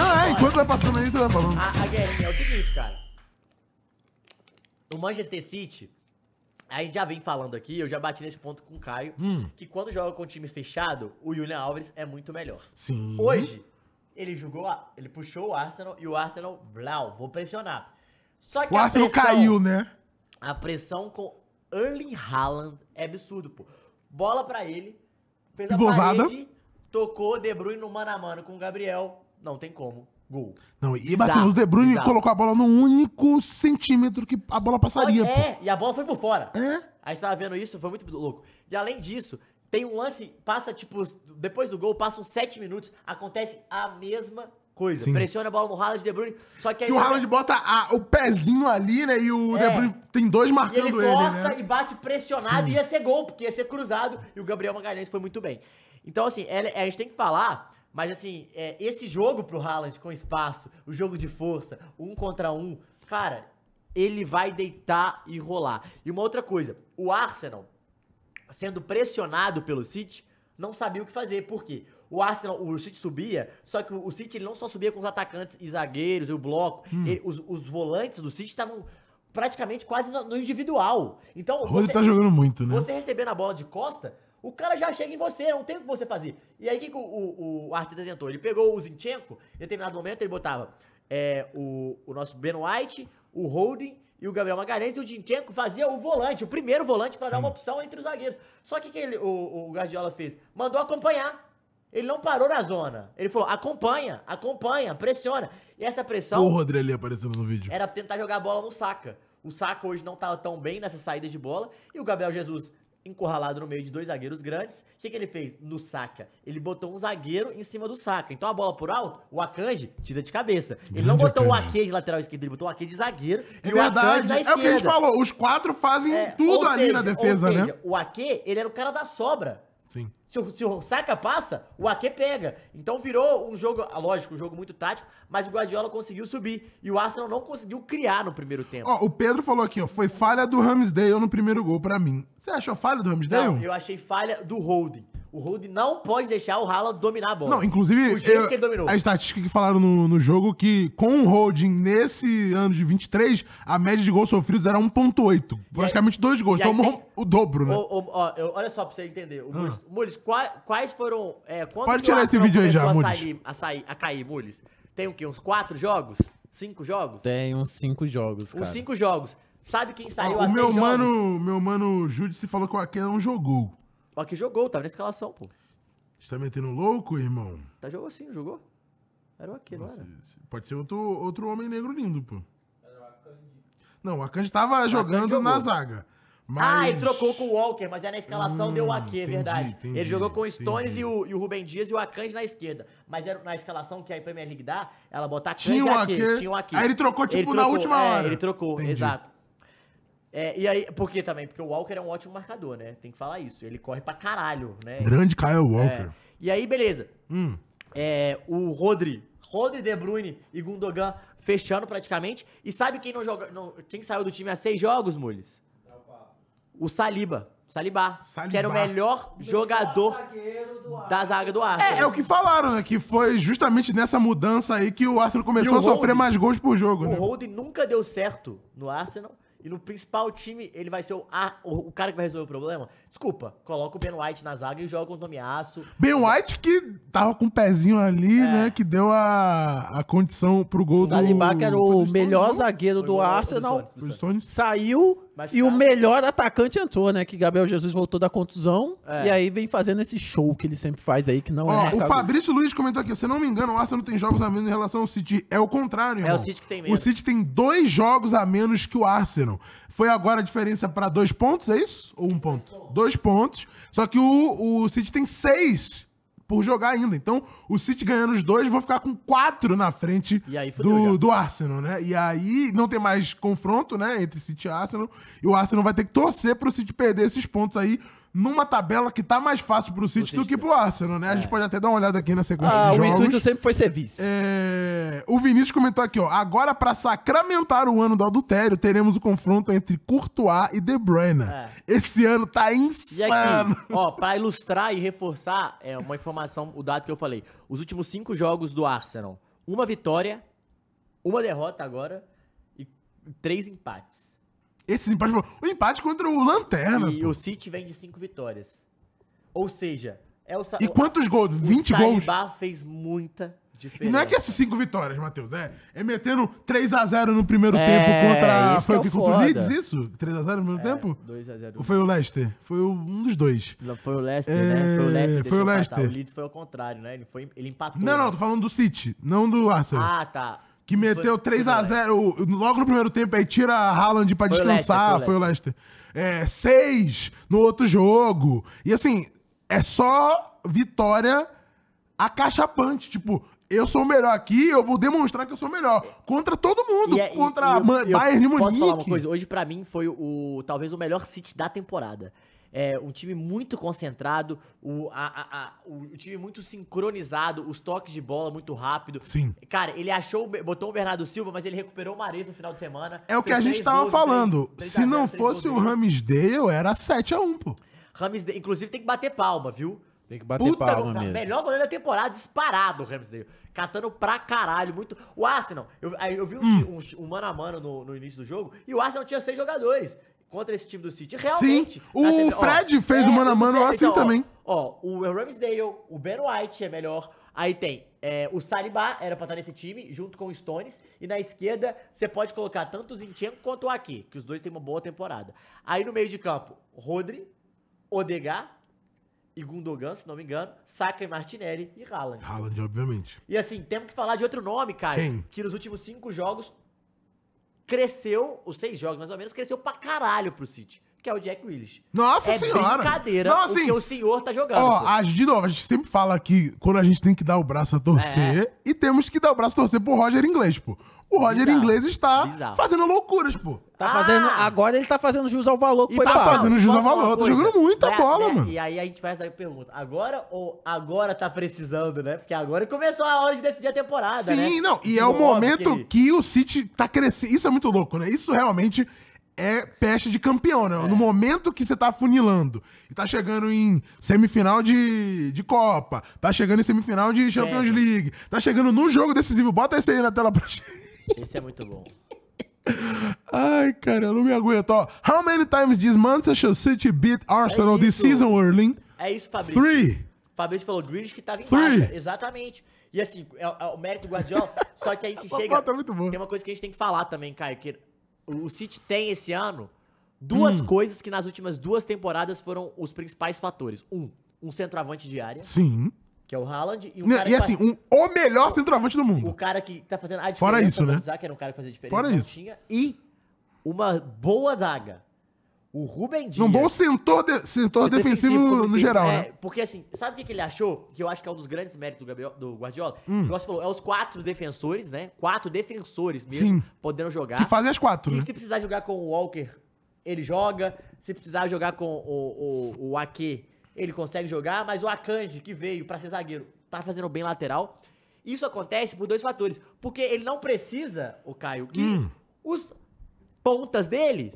Não, é, enquanto vai passando aí, você vai falando. A, a guerrinha é o seguinte, cara. O Manchester City, a gente já vem falando aqui, eu já bati nesse ponto com o Caio, hum. que quando joga com o time fechado, o Julian Alves é muito melhor. Sim. Hoje, ele jogou, ele puxou o Arsenal e o Arsenal, blau, vou pressionar. Só que o Arsenal pressão, caiu, né? A pressão com Erling Haaland é absurdo, pô. Bola para ele, fez a Vozada. parede, tocou De Bruyne no mano a mano com o Gabriel, não tem como. Gol. Não, e assim, o De Bruyne colocou a bola no único centímetro que a bola passaria. É, pô. e a bola foi por fora. É. A gente tava vendo isso, foi muito louco. E além disso, tem um lance, passa tipo, depois do gol, passam sete minutos, acontece a mesma coisa. Sim. Pressiona a bola no Haaland De Bruyne, só que aí... E o Haaland bota a, o pezinho ali, né, e o é. De Bruyne tem dois marcando e ele. Ele corta né? e bate pressionado, Sim. ia ser gol, porque ia ser cruzado, e o Gabriel Magalhães foi muito bem. Então assim, é, é, a gente tem que falar mas assim, é, esse jogo pro Haaland com espaço, o jogo de força, um contra um, cara, ele vai deitar e rolar. E uma outra coisa, o Arsenal, sendo pressionado pelo City, não sabia o que fazer. Por quê? O Arsenal, o City subia, só que o City ele não só subia com os atacantes e zagueiros e o bloco. Hum. Ele, os, os volantes do City estavam praticamente quase no, individual. Então, Rony você, tá jogando muito, né? Você recebendo a bola de costa, o cara já chega em você, não tem o que você fazer. E aí, o que, o, o, o Arteta tentou? Ele pegou o Zinchenko, em determinado momento, ele botava é, o, o nosso Ben White, o Holding e o Gabriel Magalhães e o Zinchenko fazia o volante, o primeiro volante para dar uma opção entre os zagueiros. Só que que ele, o, o Guardiola fez? Mandou acompanhar. Ele não parou na zona. Ele falou: acompanha, acompanha, pressiona. E essa pressão. O Rodrigo aparecendo no vídeo. Era tentar jogar a bola no saca. O saca hoje não estava tão bem nessa saída de bola. E o Gabriel Jesus encurralado no meio de dois zagueiros grandes. O que, que ele fez no saca? Ele botou um zagueiro em cima do saca, Então a bola por alto, o Akanji tira de cabeça. Ele Grande não botou Akanji. o Ake de lateral esquerdo, ele botou o Ake de zagueiro é e verdade. o Akanji na esquerda. É o que a gente falou, os quatro fazem é, tudo ali seja, na defesa, ou né? seja, né? O Ake, ele era o cara da sobra. Sim. Se o, se o Saka passa, o Ake pega. Então virou um jogo, ah, lógico, um jogo muito tático, mas o Guardiola conseguiu subir e o Arsenal não conseguiu criar no primeiro tempo. Ó, o Pedro falou aqui, ó, foi falha do Ramsdale no primeiro gol para mim. Você achou falha do Ramsdale? Não, eu achei falha do Holding. O Rude não pode deixar o Haaland dominar a bola. Não, inclusive, eu, que ele dominou. a estatística que falaram no, no jogo que com o holding nesse ano de 23, a média de gols sofridos era 1.8. Praticamente aí, dois gols. Tomou então, tem... o dobro, né? O, o, ó, olha só pra você entender. O Mules, ah. Mules quais, quais foram... É, pode tirar esse vídeo aí já, Mules. A, sair, a, sair, a cair, Mules? Tem o quê? Uns quatro jogos? Cinco jogos? Tem uns cinco jogos, cara. Uns cinco jogos. Sabe quem saiu ah, a meu mano, jogos? Meu mano Judice falou que o Aquino não jogou. Ó, que jogou, tava tá na escalação, pô. Você tá metendo louco, irmão? Tá jogou sim, jogou? Era o Ake, não era? Pode ser outro, outro homem negro lindo, pô. Não, o Akanji tava jogando na zaga. Mas... Ah, ele trocou com o Walker, mas é na escalação hum, deu o Ake, é verdade. Entendi, ele jogou com o Stones e o, e o Rubem Dias e o Akanji na esquerda. Mas era na escalação que a Premier League dá, ela botar Akanji tinha e Ake, Tinha o Ake. Aí ele trocou, tipo, ele na última é, hora. Ele trocou, entendi. exato. É, e aí, por que também? Porque o Walker é um ótimo marcador, né? Tem que falar isso. Ele corre pra caralho, né? Grande Kyle é. Walker. É. E aí, beleza. Hum. É, o Rodri, Rodri, De Bruyne e Gundogan fechando praticamente. E sabe quem não joga, não, quem saiu do time há seis jogos, Mules? O Saliba. Salibá, Salibá, que era o melhor jogador da zaga do Arsenal. É, é, o que falaram, né? Que foi justamente nessa mudança aí que o Arsenal começou o a sofrer mais gols por jogo. O né? nunca deu certo no Arsenal. E no principal time, ele vai ser o, a, o, o cara que vai resolver o problema. Desculpa, coloca o Ben White na zaga e joga o Tommy Aço. Ben White que tava com o um pezinho ali, é. né? Que deu a, a condição pro gol Saliba, do... que era o melhor né? zagueiro do Arsenal, do Stone. saiu Machucado. e o tá. melhor atacante entrou, né? Que Gabriel Jesus voltou da contusão é. e aí vem fazendo esse show que ele sempre faz aí, que não Ó, é... O Fabrício Luiz comentou aqui, se não me engano, o Arsenal tem jogos a menos em relação ao City. É o contrário, irmão. É o City que tem menos. O City tem dois jogos a menos que o Arsenal. Foi agora a diferença para dois pontos, é isso? Ou um ponto? Dois dois pontos. Só que o, o City tem seis por jogar ainda. Então, o City ganhando os dois, vão ficar com quatro na frente do, do Arsenal, né? E aí não tem mais confronto, né? Entre City e Arsenal. E o Arsenal vai ter que torcer pro City perder esses pontos aí numa tabela que tá mais fácil pro City do que pro Arsenal, né? É. A gente é. pode até dar uma olhada aqui na sequência ah, de jogos. O intuito sempre foi ser vice. É... O Vinícius comentou aqui, ó. Agora, para sacramentar o ano do adultério, teremos o confronto entre Courtois e De Bruyne. É. Esse ano tá insano. Aqui, ó, pra ilustrar e reforçar é, uma informação, o dado que eu falei. Os últimos cinco jogos do Arsenal, uma vitória, uma derrota agora e três empates. Esse empate foi o empate contra o Lanterna. E pô. o City vem de cinco vitórias. Ou seja, é o Sa E quantos gols? 20 o gols. O fez muita diferença. E não é que essas cinco vitórias, Matheus, é, é metendo 3x0 no primeiro é, tempo contra. Foi o é que contra o Leeds, isso? 3x0 no primeiro é, tempo? 2x0. Ou foi o Leicester? Foi um dos dois. foi o Leicester, é, né? Foi o Leicester. Foi o, Leicester. o Leeds foi ao contrário, né? Ele, foi, ele empatou. Não, não, né? tô falando do City, não do Arsenal. Ah, tá. Que meteu 3x0 logo no primeiro tempo, aí tira a Haaland pra foi descansar, o Leicester, foi o Leicester. É, 6 no outro jogo. E assim, é só vitória acachapante. Tipo, eu sou o melhor aqui, eu vou demonstrar que eu sou melhor. Contra todo mundo. E, é, contra e, e, Bayern eu, Bayern Munique. Posso falar uma coisa? Hoje, para mim, foi o talvez o melhor City da temporada. É, um time muito concentrado, o, a, a, o, time muito sincronizado, os toques de bola muito rápido. Sim. Cara, ele achou, botou o Bernardo Silva, mas ele recuperou o Mares no final de semana. É o que a gente tava falando. Se não fosse o Ramsdale, era 7x1, pô. Ramsdale, inclusive, tem que bater palma, viu? Tem que bater Puta palma mesmo. Melhor goleiro da temporada, disparado o Ramsdale. Catando pra caralho, muito... O Arsenal, eu, eu vi um, hum. um, um, mano a mano no, no, início do jogo, e o Arsenal tinha seis jogadores contra esse time do City. Realmente. Sim, o TV, Fred ó, fez é, mano a mano assim então, também. Ó, ó, o Ramsdale, o Ben White é melhor. Aí tem é, o Saliba, era pra estar nesse time, junto com o Stones. E na esquerda, você pode colocar tanto o Zinchenko quanto o Aki, que os dois têm uma boa temporada. Aí no meio de campo, Rodri, Odegaard e Gundogan, se não me engano, Saka e Martinelli e Haaland. Haaland, obviamente. E assim, temos que falar de outro nome, cara, Quem? que nos últimos cinco jogos cresceu, os seis jogos mais ou menos, cresceu pra caralho pro City que é o Jack Willis. Nossa é senhora! É brincadeira Não, assim, o que o senhor tá jogando. Ó, a, de novo, a gente sempre fala que quando a gente tem que dar o braço a torcer, é. e temos que dar o braço a torcer pro Roger Inglês, pô. O Roger Bizarro. Inglês está Bizarro. fazendo loucuras, pô. Tá ah. fazendo, agora ele tá fazendo jus ao valor que e foi Tá fazendo jus ao valor, tá jogando muita é, bola, é, mano. E aí a gente faz a pergunta, agora ou agora tá precisando, né? Porque agora começou a hora de decidir a temporada, Sim, né? Sim, não, e é o momento que, que o City tá crescendo. Isso é muito louco, né? Isso realmente é peste de campeão, né? É. No momento que você tá funilando e tá chegando em semifinal de, de Copa, tá chegando em semifinal de Champions é. League, tá chegando no jogo decisivo. Bota esse aí na tela pra gente. Esse é muito bom. Ai, cara, eu não me aguento. Ó, how many times did Manchester City beat Arsenal é this season, Erling? É isso, Fabrício. Three. Fabrício falou Greenish que tava em Three. Baixa. Exatamente. E assim, é, é o mérito do Guardiola, só que a gente chega... Tá muito bom. Tem uma coisa que a gente tem que falar também, Caio, que o City tem esse ano duas hum. coisas que nas últimas duas temporadas foram os principais fatores. Um, um centroavante de área. Sim. Que é o Haaland. E, um e assim, faz... um, o melhor centroavante do mundo. O cara que tá fazendo a diferença. Fora isso, né? que era um cara que fazia diferença. Fora isso. Tinha, e uma boa daga. O Rubem Dias. Num bom sentou de, defensivo, defensivo no geral, né? é, né? Porque assim, sabe o que, que ele achou? Que eu acho que é um dos grandes méritos do, Gabriel, do Guardiola. Hum. Você falou, é os quatro defensores, né? Quatro defensores mesmo, Sim. podendo jogar. Que fazem as quatro. E né? se precisar jogar com o Walker, ele joga. Se precisar jogar com o, o, o Ake, ele consegue jogar. Mas o Akanji, que veio para ser zagueiro, tá fazendo bem lateral. Isso acontece por dois fatores. Porque ele não precisa, o Caio, que hum. os pontas deles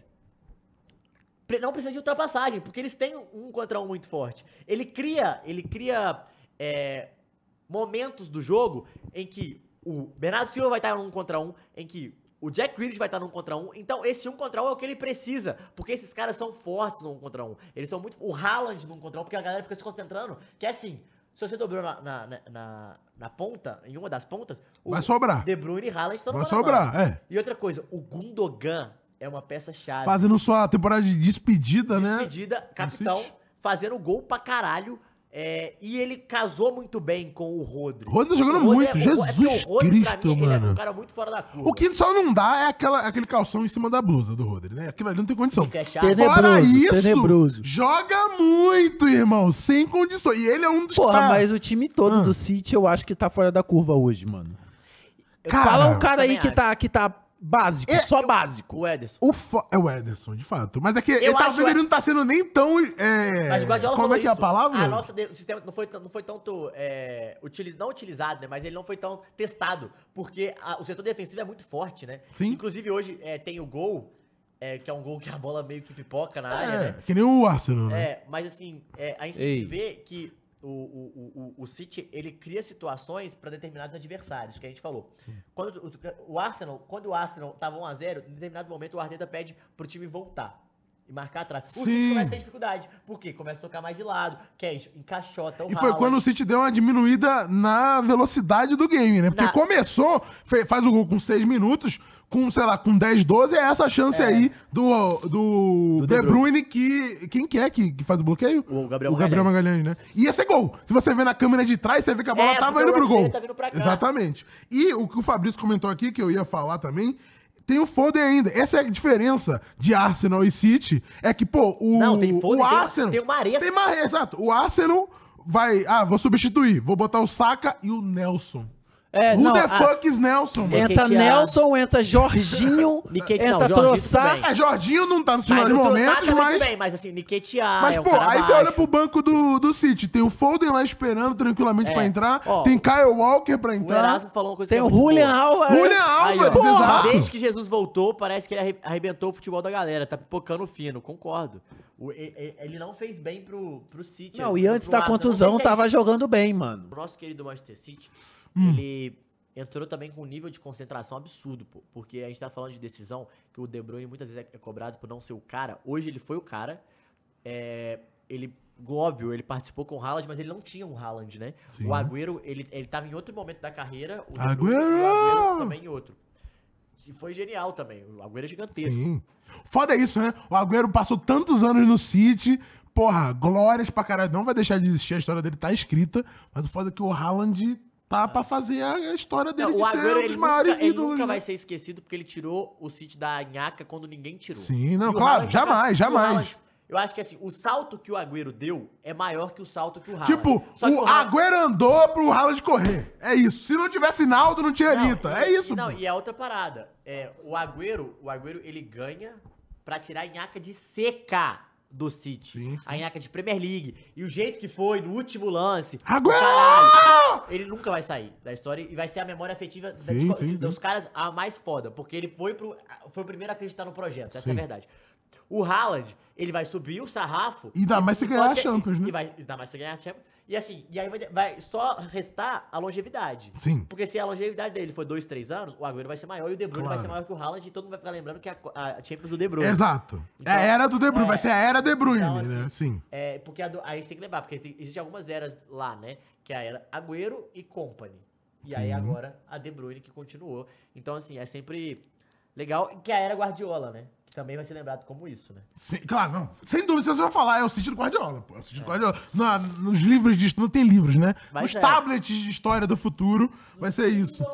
não precisa de ultrapassagem, porque eles têm um contra um muito forte. Ele cria, ele cria é, momentos do jogo em que o Bernardo Silva vai estar num contra um, em que o Jack Grealish vai estar num contra um. Então, esse um contra um é o que ele precisa. Porque esses caras são fortes num contra um. Eles são muito. O Haaland num contra um, porque a galera fica se concentrando. Que é assim: se você dobrou na, na, na, na ponta, em uma das pontas. vai sobrar. De Bruyne e Haaland estão Vai sobrar, é. E outra coisa: o Gundogan é uma peça-chave. Fazendo sua temporada de despedida, despedida né? Despedida, capitão, fazendo gol pra caralho. É, e ele casou muito bem com o Rodri. Rodri tá jogando muito, é é Jesus Cristo, é mano. um cara muito fora da curva. O que só não dá é aquela, aquele calção em cima da blusa do Rodri, né? Aquilo ali não tem condição. Tenebroso, fora isso, tenebroso. joga muito, irmão, sem condições. E ele é um dos Porra, tá... mas o time todo ah. do City eu acho que tá fora da curva hoje, mano. Cara, Fala um cara aí que tá, que tá Básico, é, só eu, básico, o Ederson. O é o Ederson, de fato. Mas é que ele, talvez ele não tá sendo nem tão. É... Mas o Guardiola Como é que é a palavra? A nossa, o sistema não foi, não foi tanto. É, utiliz, não utilizado, né? Mas ele não foi tão testado. Porque a, o setor defensivo é muito forte, né? Sim. Inclusive hoje é, tem o gol. É, que é um gol que a bola meio que pipoca na é, área, né? Que nem o Arsenal, né? É, mas assim, é, a gente Ei. tem que ver que o, o, o, o City ele cria situações para determinados adversários, que a gente falou. Quando o, o, Arsenal, quando o Arsenal tava 1 a 0, em determinado momento o Arteta pede pro time voltar. E marcar atrás. O Sim. City começa a ter dificuldade. Por quê? Começa a tocar mais de lado. Cash, encaixota o E foi quando o City deu uma diminuída na velocidade do game, né? Porque Na- começou, faz o gol com 6 minutos, com, sei lá, com 10, 12, é essa chance é. aí do, do, De De Bruyne que... Quem que é que, que faz o bloqueio? O Gabriel O Gabriel Magalhães, né? E ia ser gol. Se você vê na câmera de trás, você vê que a bola É, tava o indo pro gol. tá vindo pra cá. Exatamente. E o que o Fabrício comentou aqui, que eu ia falar também, tem o Foden ainda. Essa é a diferença de Arsenal e City. É que, pô, o, Não, tem Foden, o Arsenal. Tem, tem o Mares. Tem Mares, exato. O Arsenal vai. Ah, vou substituir. Vou botar o Saka e o Nelson. É, Who não, the fuck a... is Nelson, mano? Entra que que Nelson, entra Jorginho, Niquete, entra não, Troçar. É, Jorginho não tá no cima de momentos, mas... Bem, mas assim, Niquetear Mas, é um pô, aí baixo. você olha pro banco do, do City, tem o Foden lá esperando tranquilamente é. pra entrar, ó, tem Kyle Walker pra entrar. O falou uma coisa Tem é o Julian Álvares. Julian Álvares, pô. Desde que Jesus voltou, parece que ele arrebentou o futebol da galera, tá pipocando fino, concordo. O, ele não fez bem pro, pro City. Não, né? e antes da contusão, tava jogando bem, mano. O nosso querido Manchester City hum. ele entrou também com um nível de concentração absurdo, pô. Porque a gente tá falando de decisão que o De Bruyne muitas vezes é, é cobrado por não ser o cara. Hoje ele foi o cara. É, ele, óbvio, ele participou com o Haaland, mas ele não tinha um Haaland, né? Sim. O Agüero, ele, ele tava em outro momento da carreira. O Agüero! o Agüero também em outro. E foi genial também. O Agüero é gigantesco. Sim. Foda isso, né? O Agüero passou tantos anos no City, porra, glórias pra caralho. Não vai deixar de existir, a história dele tá escrita, mas o foda é que o Haaland tá para fazer a história dele não, de o ser Agüero, um dos maiores nunca, ídolos. Ele nunca né? vai ser esquecido porque ele tirou o City da nhaca quando ninguém tirou. Sim, não, claro, jamais, jamais. eu acho que assim, o salto que o Agüero deu é maior que o salto que o Haaland. Tipo, Só o, o Haaland... Agüero andou pro Haaland correr. É isso. Se não tivesse Naldo, não tinha Anitta. É isso. Não, pô. e é outra parada. É, o Agüero, o Agüero ele ganha para tirar a nhaca de seca do City. Sim, sim. A nhaca de Premier League. E o jeito que foi, no último lance. Agora! ele nunca vai sair da história e vai ser a memória afetiva sim, da, tipo, de, dos caras a mais foda. Porque ele foi, pro, foi o primeiro a acreditar no projeto. Essa é a verdade. O Haaland, ele vai subir o sarrafo. E dá mais se ganhar ser, a Champions, né? E vai, e dá mais se ganhar a Champions. E assim, e aí vai, vai, só restar a longevidade. Sim. Porque se é a longevidade dele for dois, três anos, o Agüero vai ser maior e o De Bruyne claro. vai ser maior que o Haaland e todo mundo vai ficar lembrando que é a, a Champions do De Bruyne. Exato. Então, é a então, era do De Bruyne, é, vai ser a era De então, Bruyne, então, assim, né? Sim. É, porque a, a, gente tem que lembrar, porque existem algumas eras lá, né? Que é a era Agüero e Company. E Sim. aí agora a De Bruyne que continuou. Então, assim, é sempre legal que é a era Guardiola, né? também vai ser lembrado como isso, né? Sim, claro, não. Sem dúvida, você vai falar, é o sentido do Guardiola, pô. É o sítio do Guardiola. Na, nos livros de... Não tem livros, né? Mas Nos é. tablets de história do futuro, vai ser isso.